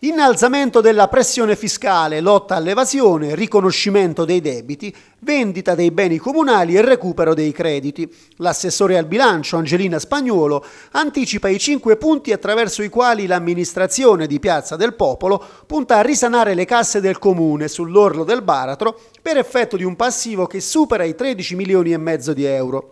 Innalzamento della pressione fiscale, lotta all'evasione, riconoscimento dei debiti, vendita dei beni comunali e recupero dei crediti. L'assessore al bilancio Angelina Spagnuolo anticipa i cinque punti attraverso i quali l'amministrazione di Piazza del Popolo punta a risanare le casse del comune sull'orlo del baratro per effetto di un passivo che supera i 13 milioni e mezzo di euro.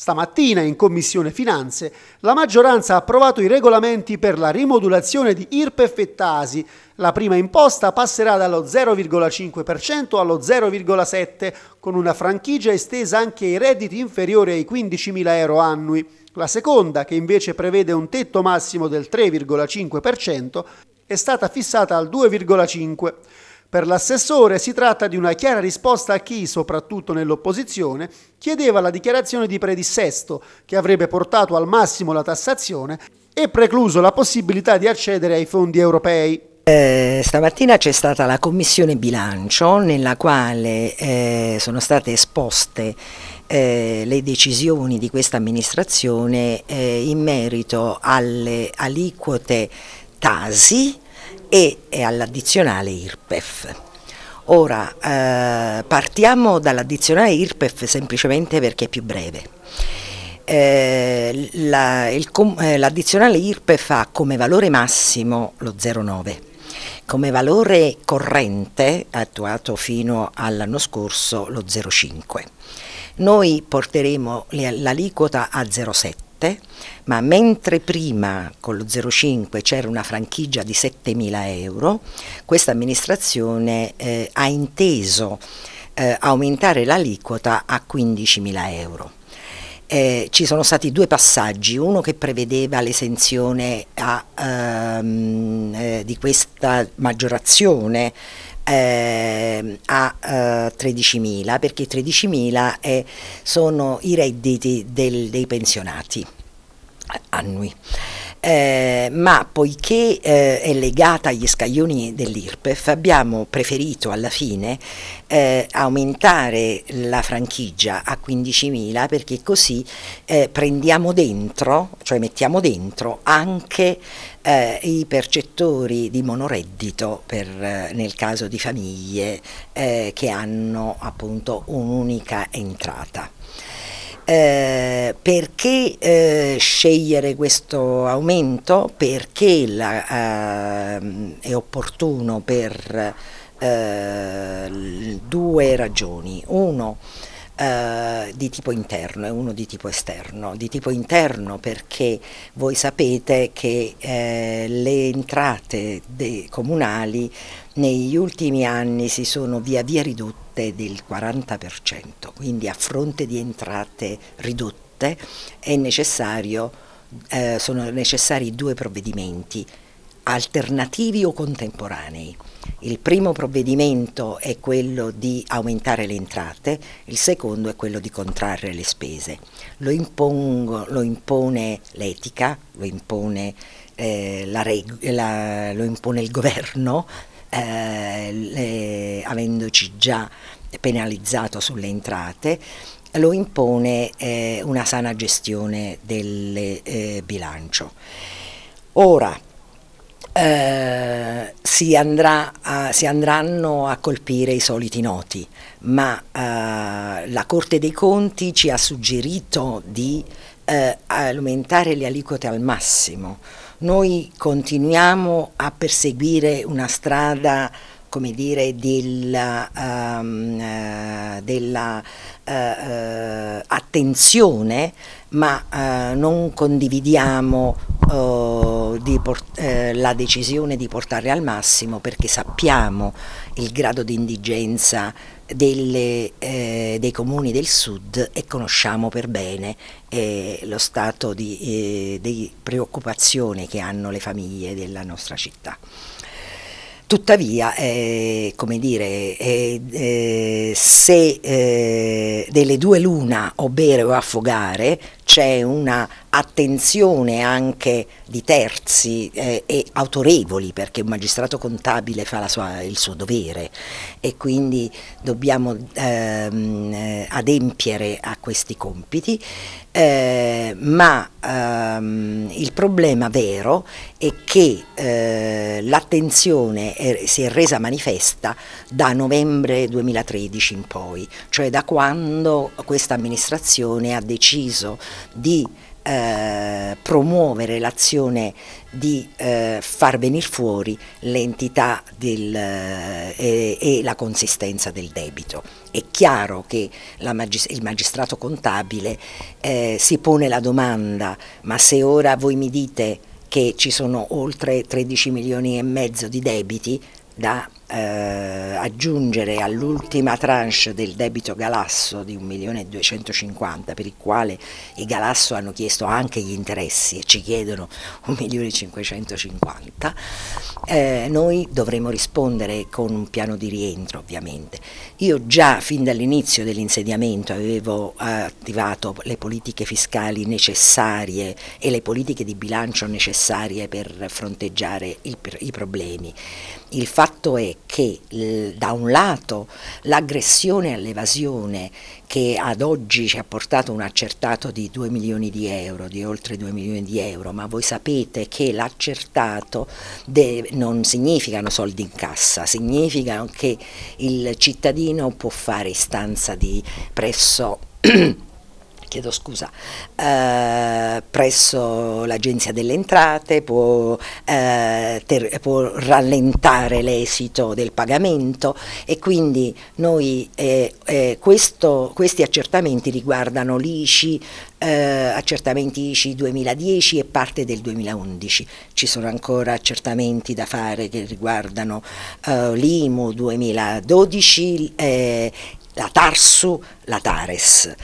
Stamattina in Commissione Finanze la maggioranza ha approvato i regolamenti per la rimodulazione di IRPEF e TASI. La prima imposta passerà dallo 0,5% allo 0,7% con una franchigia estesa anche ai redditi inferiori ai 15.000 euro annui. La seconda, che invece prevede un tetto massimo del 3,5%, è stata fissata al 2,5%. Per l'assessore si tratta di una chiara risposta a chi, soprattutto nell'opposizione, chiedeva la dichiarazione di predissesto, che avrebbe portato al massimo la tassazione e precluso la possibilità di accedere ai fondi europei. Eh, stamattina c'è stata la commissione bilancio nella quale eh, sono state esposte eh, le decisioni di questa amministrazione eh, in merito alle aliquote Tasi e all'addizionale IRPEF. Ora, eh, partiamo dall'addizionale IRPEF semplicemente perché è più breve. Eh, eh l'addizionale IRPEF ha come valore massimo lo 0,9, come valore corrente attuato fino all'anno scorso lo 0,5. Noi porteremo l'aliquota a 0,7 7, ma mentre prima con lo 05 c'era una franchigia di 7.000 euro, questa amministrazione eh, ha inteso eh, aumentare l'aliquota a 15.000 euro. Eh, ci sono stati due passaggi, uno che prevedeva l'esenzione a, ehm, eh, di questa maggiorazione eh, a eh, 13.000 perché 13.000 è, sono i redditi del, dei pensionati annui eh, ma poiché eh, è legata agli scaglioni dell'IRPEF abbiamo preferito alla fine eh, aumentare la franchigia a 15.000 perché così eh, prendiamo dentro, cioè mettiamo dentro anche eh, i percettori di monoreddito per, eh, nel caso di famiglie che hanno appunto un'unica entrata. Eh, perché eh, scegliere questo aumento? Perché la, eh, è opportuno per eh, due ragioni. Uno, eh, di tipo interno e uno di tipo esterno. Di tipo interno perché voi sapete che eh, le entrate comunali negli ultimi anni si sono via via ridotte parte del 40%, quindi a fronte di entrate ridotte eh, sono necessari due provvedimenti alternativi o contemporanei. Il primo provvedimento è quello di aumentare le entrate, il secondo è quello di contrarre le spese. Lo, impongo, lo impone l'etica, lo impone, eh, la, la, lo impone il governo, eh, le, avendoci già penalizzato sulle entrate, lo impone eh, una sana gestione del eh, bilancio. Ora, eh, si, andrà a, si, andranno a colpire i soliti noti, ma eh, la Corte dei Conti ci ha suggerito di eh, aumentare le aliquote al massimo, noi continuiamo a perseguire una strada come dire, ehm, eh, della, um, della uh, eh, attenzione, ma uh, non condividiamo oh, la decisione di portare al massimo perché sappiamo il grado di indigenza delle, eh, dei comuni del sud e conosciamo per bene eh, lo stato di, eh, di, preoccupazione che hanno le famiglie della nostra città. Tuttavia, eh, come dire, eh, eh, se delle due luna o bere o affogare c'è una attenzione anche di terzi eh, e autorevoli perché un magistrato contabile fa sua, il suo dovere e quindi dobbiamo ehm, adempiere a questi compiti, eh, ma ehm, il problema vero è che eh, l'attenzione è, si è resa manifesta da novembre 2013 in poi, cioè da quando questa amministrazione ha deciso di eh, promuovere l'azione di eh, far venire fuori l'entità eh, e la consistenza del debito. È chiaro che magist il magistrato contabile eh, si pone la domanda, ma se ora voi mi dite che ci sono oltre 13 milioni e mezzo di debiti da eh, aggiungere all'ultima tranche del debito Galasso di 1.250.000 per il quale i Galasso hanno chiesto anche gli interessi e ci chiedono 1.550.000, eh, noi dovremo rispondere con un piano di rientro ovviamente. Io già fin dall'inizio dell'insediamento avevo eh, attivato le politiche fiscali necessarie e le politiche di bilancio necessarie per fronteggiare il, i problemi il fatto è che da un lato l'aggressione all'evasione che ad oggi ci ha portato un accertato di 2 milioni di euro, di oltre 2 milioni di euro, ma voi sapete che l'accertato non significano soldi in cassa, significano che il cittadino può fare istanza di presso chiedo scusa, eh, presso l'Agenzia delle Entrate, può, eh, ter, può rallentare l'esito del pagamento e quindi noi, eh, eh questo, questi accertamenti riguardano l'ICI, eh, accertamenti ICI 2010 e parte del 2011. Ci sono ancora accertamenti da fare che riguardano eh, l'IMU 2012, la TARSU, la TARES.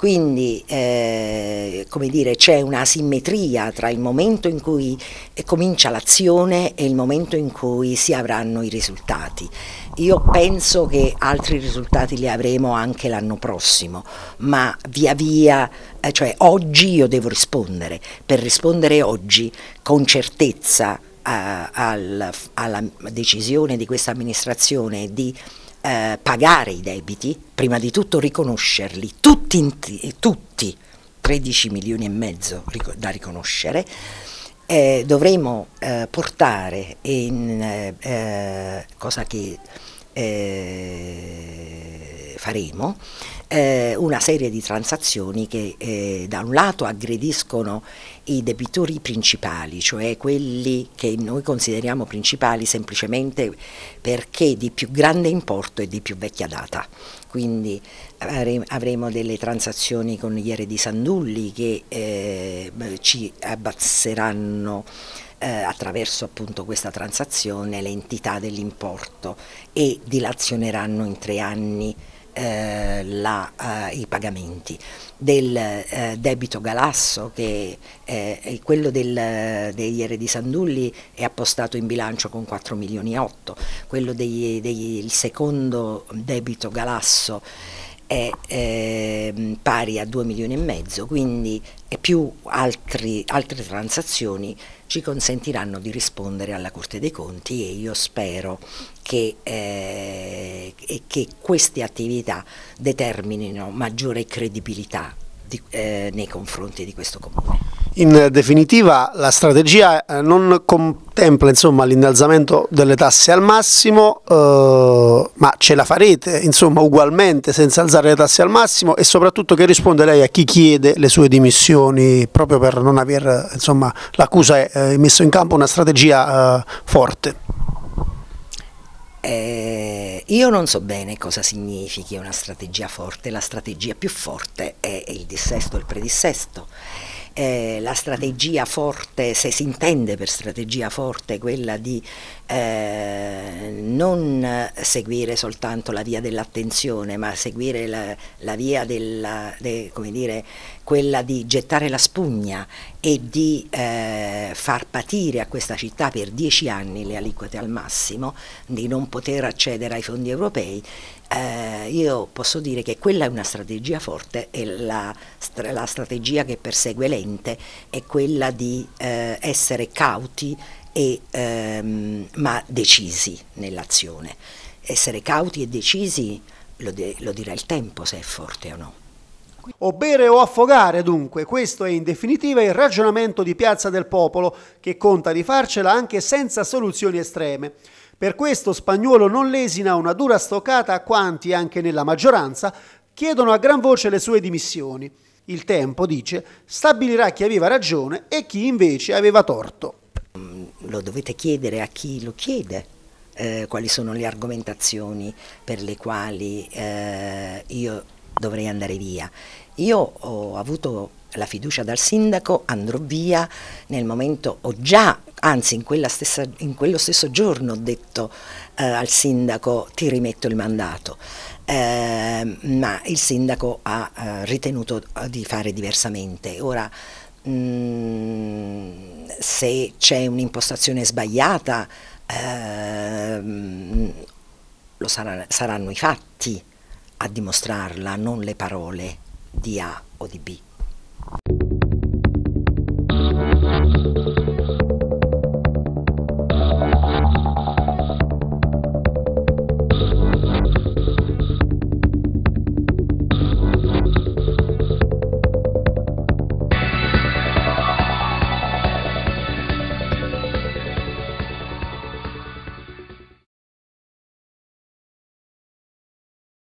Quindi eh, dire, c'è una simmetria tra il momento in cui eh, comincia l'azione e il momento in cui si avranno i risultati. Io penso che altri risultati li avremo anche l'anno prossimo, ma via via, eh, cioè oggi io devo rispondere, per rispondere oggi con certezza alla decisione di questa amministrazione di eh, pagare i debiti, prima di tutto riconoscerli, tutti, tutti 13 milioni e mezzo da riconoscere, eh, dovremo eh, portare in eh, eh, cosa che eh, faremo, eh, una serie di transazioni che eh, da un lato aggrediscono i debitori principali, cioè quelli che noi consideriamo principali semplicemente perché di più grande importo e di più vecchia data. Quindi avremo delle transazioni con gli eredi Sandulli che eh, ci abbasseranno eh, attraverso appunto questa transazione l'entità dell'importo e dilazioneranno in tre anni eh, la, eh, i pagamenti del eh, debito Galasso che è eh, quello del, eh, degli eredi Sandulli è appostato in bilancio con 4 milioni e 8 quello del secondo debito Galasso è eh, pari a 2 milioni e mezzo, quindi e più altri, altre transazioni ci consentiranno di rispondere alla Corte dei Conti e io spero che, eh, che queste attività determinino maggiore credibilità di, eh, nei confronti di questo Comune. In definitiva la strategia eh, non contempla l'innalzamento delle tasse al massimo, eh, ma ce la farete insomma, ugualmente senza alzare le tasse al massimo e soprattutto che risponde lei a chi chiede le sue dimissioni proprio per non aver, insomma, l'accusa è eh, messo in campo una strategia eh, forte. Eh, io non so bene cosa significhi una strategia forte, la strategia più forte è il dissesto e il predissesto, eh, la strategia forte, se si intende per strategia forte quella di eh, non seguire soltanto la via dell'attenzione, ma seguire la, la via della, de, dire, quella di gettare la spugna e di eh, far patire a questa città per dieci anni le aliquote al massimo, di non poter accedere ai fondi europei, eh, io posso dire che quella è una strategia forte e la, la strategia che persegue l'ente è quella di eh, essere cauti e, ehm, ma decisi nell'azione. Essere cauti e decisi lo, de lo dirà il tempo se è forte o no. O bere o affogare dunque, questo è in definitiva il ragionamento di Piazza del Popolo, che conta di farcela anche senza soluzioni estreme. Per questo Spagnuolo non lesina una dura stoccata a quanti, anche nella maggioranza, chiedono a gran voce le sue dimissioni. Il tempo, dice, stabilirà chi aveva ragione e chi invece aveva torto. Lo dovete chiedere a chi lo chiede, eh, quali sono le argomentazioni per le quali eh, io dovrei andare via. Io ho avuto la fiducia dal sindaco, andrò via nel momento, ho già, anzi in, stessa, in quello stesso giorno ho detto eh, al sindaco ti rimetto il mandato, eh, ma il sindaco ha eh, ritenuto eh, di fare diversamente. Ora, mm, se c'è un'impostazione sbagliata, ehm, lo sarà, saranno i fatti a dimostrarla, non le parole di A o di B.